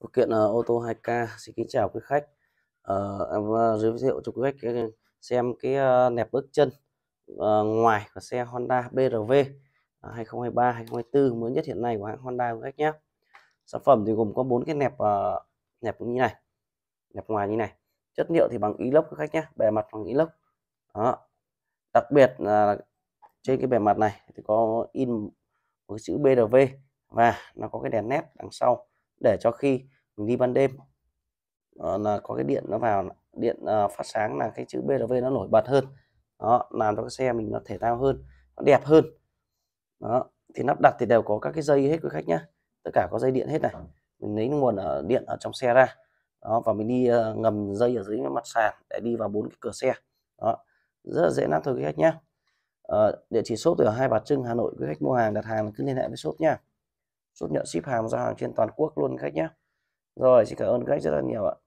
phụ kiện uh, ô tô 2K xin kính chào quý khách uh, em uh, giới thiệu cho quý khách xem cái uh, nẹp bước chân uh, ngoài của xe Honda BRV uh, 2023 2024 mới nhất hiện nay của hãng Honda quý khách nhé sản phẩm thì gồm có bốn cái nẹp uh, nẹp như này nẹp ngoài như này chất liệu thì bằng inox quý khách nhé bề mặt bằng inox đó đặc biệt là trên cái bề mặt này thì có in với chữ BRV và nó có cái đèn nét đằng sau để cho khi mình đi ban đêm là có cái điện nó vào điện ờ, phát sáng là cái chữ BRV nó nổi bật hơn đó làm cho cái xe mình nó thể thao hơn nó đẹp hơn đó thì lắp đặt thì đều có các cái dây hết quý khách nhé tất cả có dây điện hết này mình lấy nguồn ở điện ở trong xe ra đó và mình đi ờ, ngầm dây ở dưới mặt sàn để đi vào bốn cái cửa xe đó rất là dễ lắp thôi quý khách nhé ờ, địa chỉ shop từ hai bà trưng hà nội quý khách mua hàng đặt hàng cứ liên hệ với shop nha chốt nhận ship hàng giao hàng trên toàn quốc luôn khách nhé rồi xin cảm ơn khách rất là nhiều ạ